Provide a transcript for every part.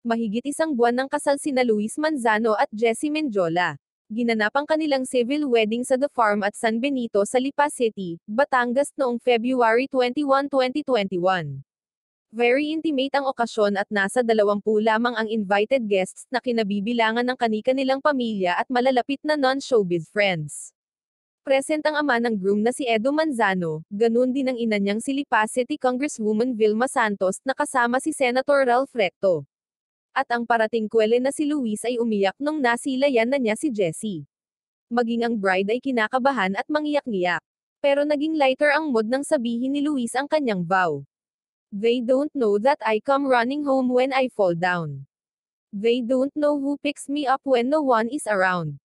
Mahigit isang buwan ng kasal sina Luis Manzano at Jessie Menjola. Ginanap ang kanilang civil wedding sa The Farm at San Benito sa Lipa City, Batangas noong February 21, 2021. Very intimate ang okasyon at nasa dalawampu lamang ang invited guests na kinabibilangan ng kanika nilang pamilya at malalapit na non-showbiz friends. Present ang ama ng groom na si Edo Manzano, ganun din ang ina niyang si Lipa City Congresswoman Vilma Santos na kasama si Senator Ralph Recto. At ang parating kwele na si Luis ay umiyak nung nasilayan na niya si Jessie. Maging ang bride ay kinakabahan at mangiyak-ngiyak. Pero naging lighter ang mood nang sabihin ni Luis ang kanyang vow. They don't know that I come running home when I fall down. They don't know who picks me up when no one is around.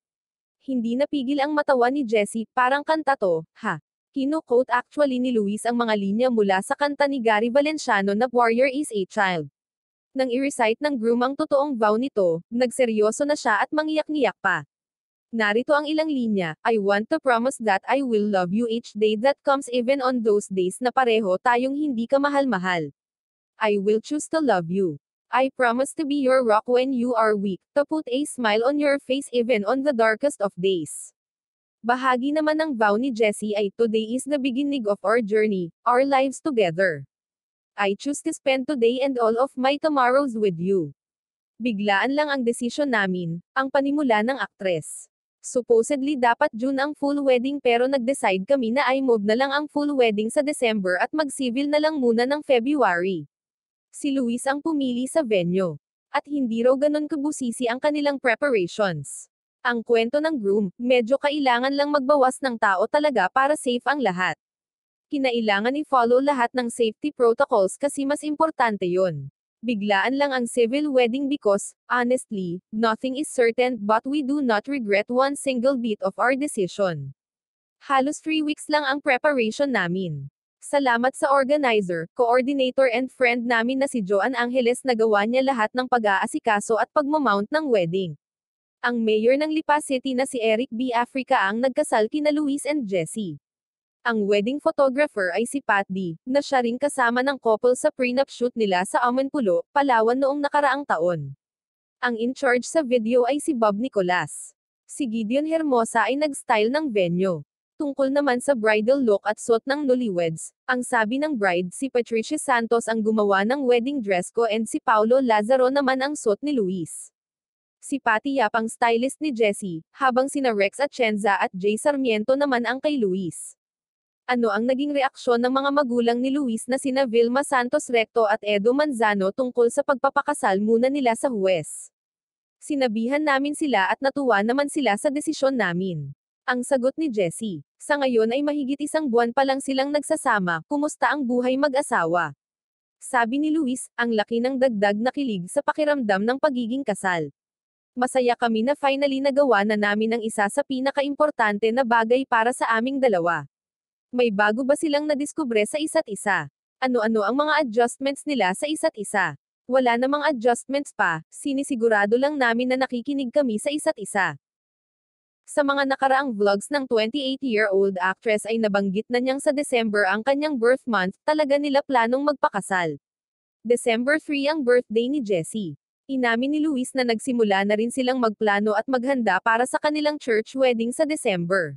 Hindi napigil ang matawa ni Jessie, parang kanta to, ha. Kino-quote actually ni Luis ang mga linya mula sa kanta ni Gary Valenciano na Warrior is a Child. Nang i-recite ng groom ang totoong vow nito, nagseryoso na siya at mangiyak-ngiyak pa. Narito ang ilang linya, I want to promise that I will love you each day that comes even on those days na pareho tayong hindi ka mahal-mahal. I will choose to love you. I promise to be your rock when you are weak, to put a smile on your face even on the darkest of days. Bahagi naman ng vow ni Jesse ay, Today is the beginning of our journey, our lives together. I choose to spend today and all of my tomorrows with you. Biglaan lang ang desisyon namin, ang panimula ng aktres. Supposedly dapat June ang full wedding pero nag-decide kami na ay move na lang ang full wedding sa December at mag-civil na lang muna ng February. Si Luis ang pumili sa venue. At hindi raw ganun kabusisi ang kanilang preparations. Ang kwento ng groom, medyo kailangan lang magbawas ng tao talaga para safe ang lahat. Kinailangan i-follow lahat ng safety protocols kasi mas importante yon. Biglaan lang ang civil wedding because, honestly, nothing is certain but we do not regret one single bit of our decision. Halos 3 weeks lang ang preparation namin. Salamat sa organizer, coordinator and friend namin na si Joan Angeles na gawa niya lahat ng pag-aasikaso at pagmamount ng wedding. Ang mayor ng Lipa City na si Eric B. Africa ang nagkasal kina Luis and Jessie. Ang wedding photographer ay si Pat D, na siya ring kasama ng couple sa prenup shoot nila sa Amanpulo, Palawan noong nakaraang taon. Ang in-charge sa video ay si Bob Nicolas. Si Gideon Hermosa ay nag-style ng venue. Tungkol naman sa bridal look at suot ng newlyweds, ang sabi ng bride si Patricia Santos ang gumawa ng wedding dress ko and si Paolo Lazaro naman ang suot ni Luis. Si Patty Yap ang stylist ni Jessie, habang sina Rex Atienza at Jay Sarmiento naman ang kay Luis. Ano ang naging reaksyon ng mga magulang ni Luis na sina Vilma Santos Recto at Edo Manzano tungkol sa pagpapakasal muna nila sa huwes? Sinabihan namin sila at natuwa naman sila sa desisyon namin. Ang sagot ni Jessie, sa ngayon ay mahigit isang buwan pa lang silang nagsasama, kumusta ang buhay mag-asawa? Sabi ni Luis, ang laki ng dagdag na kilig sa pakiramdam ng pagiging kasal. Masaya kami na finally nagawa na namin ang isa sa pinakaimportante na bagay para sa aming dalawa. May bago ba silang nadiskubre sa isa't isa? Ano-ano ang mga adjustments nila sa isa't isa? Wala namang adjustments pa, sinisigurado lang namin na nakikinig kami sa isa't isa. Sa mga nakaraang vlogs ng 28-year-old actress ay nabanggit na niyang sa December ang kanyang birth month, talaga nila planong magpakasal. December 3 ang birthday ni Jessie. Inamin ni Luis na nagsimula na rin silang magplano at maghanda para sa kanilang church wedding sa December.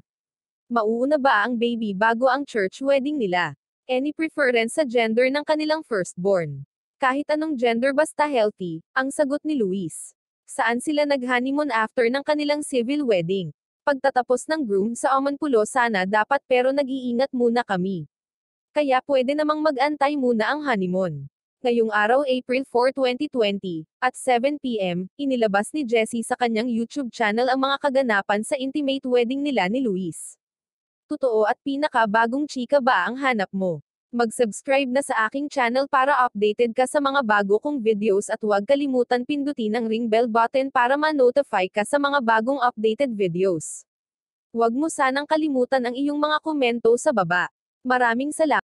Mauuna ba ang baby bago ang church wedding nila? Any preference sa gender ng kanilang firstborn? Kahit anong gender basta healthy, ang sagot ni Luis. Saan sila nag-honeymoon after ng kanilang civil wedding? Pagtatapos ng groom sa Omanpulo sana dapat pero nag-iingat muna kami. Kaya pwede namang mag-antay muna ang honeymoon. Ngayong araw April 4, 2020, at 7pm, inilabas ni Jessie sa kanyang YouTube channel ang mga kaganapan sa intimate wedding nila ni Luis totoo at pinakabagong chika ba ang hanap mo. Mag-subscribe na sa aking channel para updated ka sa mga bago kong videos at huwag kalimutan pindutin ang ring bell button para ma-notify ka sa mga bagong updated videos. Huwag mo sanang kalimutan ang iyong mga komento sa baba. Maraming salamat.